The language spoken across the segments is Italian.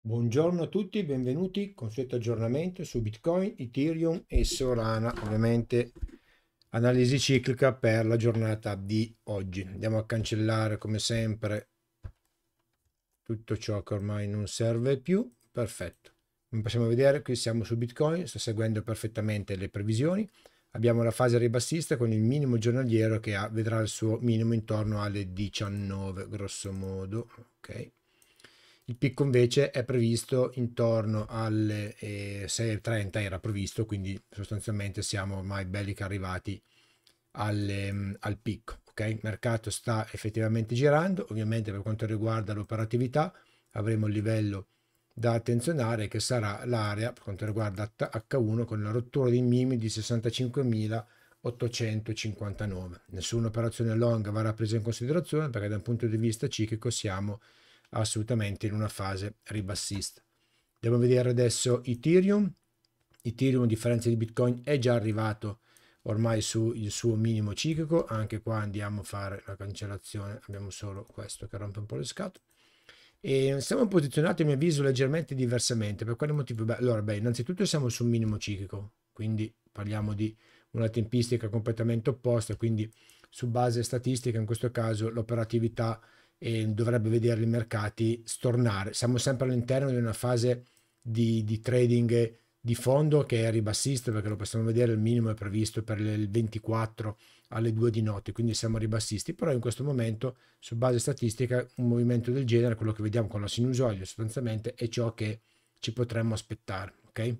Buongiorno a tutti, benvenuti, consueto aggiornamento su Bitcoin, Ethereum e Solana, ovviamente analisi ciclica per la giornata di oggi. Andiamo a cancellare come sempre tutto ciò che ormai non serve più, perfetto. Come possiamo vedere qui siamo su Bitcoin, sto seguendo perfettamente le previsioni, abbiamo la fase ribassista con il minimo giornaliero che ha, vedrà il suo minimo intorno alle 19 grosso modo, ok il picco invece è previsto intorno alle 6.30 eh, era previsto, quindi sostanzialmente siamo ormai belli che arrivati alle, mm, al picco. Okay? Il mercato sta effettivamente girando, ovviamente per quanto riguarda l'operatività avremo il livello da attenzionare che sarà l'area per quanto riguarda H1 con la rottura dei minimi di 65.859. Nessuna operazione long verrà presa in considerazione perché da un punto di vista ciclico siamo assolutamente in una fase ribassista. Andiamo a vedere adesso Ethereum. Ethereum, a differenza di Bitcoin, è già arrivato ormai sul suo minimo ciclico. Anche qua andiamo a fare la cancellazione. Abbiamo solo questo che rompe un po' le scatole. E siamo posizionati, a mio avviso, leggermente diversamente. Per quale motivo? Beh, allora, beh, innanzitutto siamo sul minimo ciclico, quindi parliamo di una tempistica completamente opposta, quindi su base statistica, in questo caso l'operatività e dovrebbe vedere i mercati stornare. Siamo sempre all'interno di una fase di, di trading di fondo che è ribassista perché lo possiamo vedere il minimo è previsto per il 24 alle 2 di notte quindi siamo ribassisti però in questo momento su base statistica un movimento del genere quello che vediamo con la sinusoide sostanzialmente è ciò che ci potremmo aspettare ok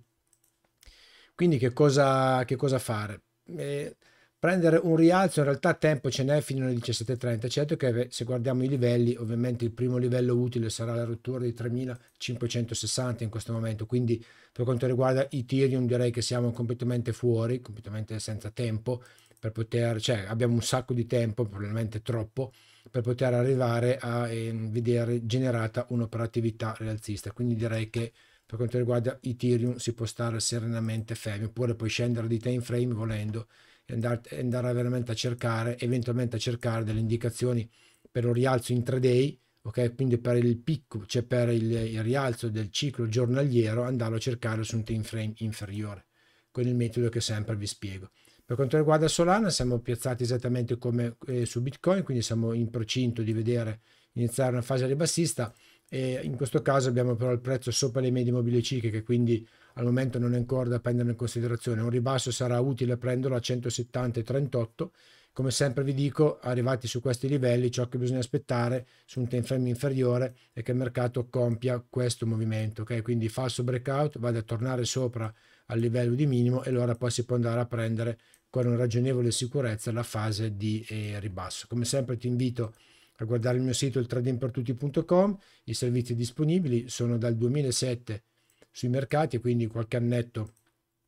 quindi che cosa, che cosa fare eh, prendere un rialzo in realtà tempo ce n'è fino alle 17.30 certo che se guardiamo i livelli ovviamente il primo livello utile sarà la rottura di 3.560 in questo momento quindi per quanto riguarda Ethereum direi che siamo completamente fuori completamente senza tempo per poter cioè abbiamo un sacco di tempo probabilmente troppo per poter arrivare a eh, vedere generata un'operatività rialzista quindi direi che per quanto riguarda Ethereum si può stare serenamente fermi oppure puoi scendere di time frame volendo andare, andare veramente a cercare, eventualmente a cercare delle indicazioni per un rialzo in intraday, ok? Quindi per il picco, cioè per il, il rialzo del ciclo giornaliero, andarlo a cercare su un time frame inferiore, con il metodo che sempre vi spiego. Per quanto riguarda Solana, siamo piazzati esattamente come eh, su Bitcoin, quindi siamo in procinto di vedere iniziare una fase ribassista e in questo caso abbiamo però il prezzo sopra le medie mobili cicliche quindi al momento non è ancora da prendere in considerazione un ribasso sarà utile prenderlo a 170,38 come sempre vi dico arrivati su questi livelli ciò che bisogna aspettare su un time frame inferiore è che il mercato compia questo movimento ok quindi falso breakout vado a tornare sopra al livello di minimo e allora poi si può andare a prendere con una ragionevole sicurezza la fase di eh, ribasso come sempre ti invito a a guardare il mio sito il tradingpertutti.com, i servizi disponibili sono dal 2007 sui mercati quindi qualche annetto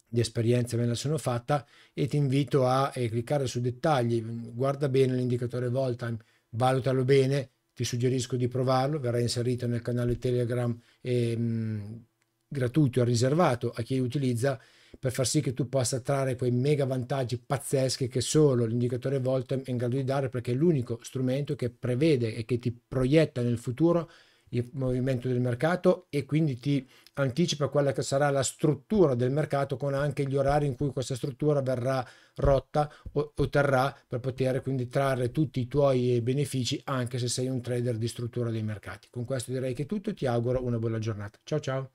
di esperienza me la sono fatta e ti invito a eh, cliccare su dettagli, guarda bene l'indicatore Voltime, valutalo bene, ti suggerisco di provarlo, verrà inserito nel canale Telegram eh, gratuito e riservato a chi utilizza per far sì che tu possa trarre quei mega vantaggi pazzeschi che solo l'indicatore volta è in grado di dare perché è l'unico strumento che prevede e che ti proietta nel futuro il movimento del mercato e quindi ti anticipa quella che sarà la struttura del mercato con anche gli orari in cui questa struttura verrà rotta o, o terrà per poter quindi trarre tutti i tuoi benefici anche se sei un trader di struttura dei mercati. Con questo direi che è tutto, ti auguro una buona giornata. Ciao ciao!